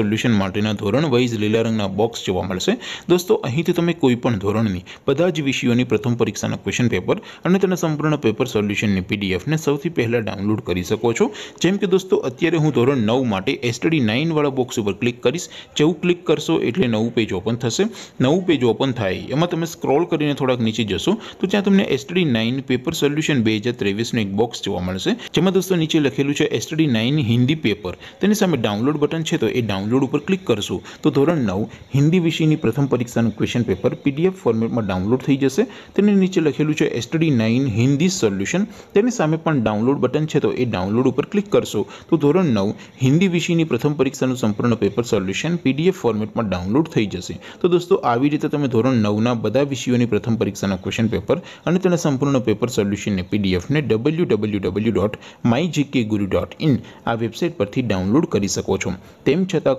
solution માર્ટીના ધોરણ wise listing ના box જોવા મળશે દોસ્તો અહીંથી તમે કોઈપણ ધોરણની બધા જ વિષયોની પ્રથમ પરીક્ષાના ક્વેશ્ચન પેપર અને તેના સંપૂર્ણ પેપર સોલ્યુશન ની પીડીએફ ને સૌથી પહેલા ડાઉનલોડ કરી શકો છો જેમ કે દોસ્તો અત્યારે હું ધોરણ 9 માટે STD 9 વાળો બોક્સ ઉપર ક્લિક કરીશ જેઉ ક્લિક કરશો એટલે નવું પેજ ઓપન થશે નવું પેજ ઓપન થાય એમાં તમે સ્ક્રોલ કરીને થોડક નીચે જશો તો ત્યાં તમને STD 9 પેપર સોલ્યુશન 2023 નો એક બોક્સ જોવા મળશે જેમ કે દોસ્તો નીચે લખેલું છે STD 9 હિન્દી પેપર તેની સામે ડાઉનલોડ બટન છે તો એ ડાઉનલોડ लिंक ऊपर क्लिक करसू तो ધોરણ 9 હિન્દી વિષયની પ્રથમ પરીક્ષાનું ક્વેશ્ચન પેપર PDF ફોર્મેટમાં ડાઉનલોડ થઈ જશે તેની નીચે લખેલું છે STD 9 હિન્દી સોલ્યુશન તેની સામે પણ ડાઉનલોડ બટન છે તો એ ડાઉનલોડ ઉપર ક્લિક કરશો તો ધોરણ 9 હિન્દી વિષયની પ્રથમ પરીક્ષાનું સંપૂર્ણ પેપર સોલ્યુશન PDF ફોર્મેટમાં ડાઉનલોડ થઈ જશે તો દોસ્તો આવી રીતે તમે ધોરણ 9 ના બધા વિષયોની પ્રથમ પરીક્ષાના ક્વેશ્ચન પેપર અને તેના સંપૂર્ણના પેપર સોલ્યુશન ને PDF ને www.mygkguru.in આ વેબસાઈટ પરથી ડાઉનલોડ કરી શકો છો તેમ છતાં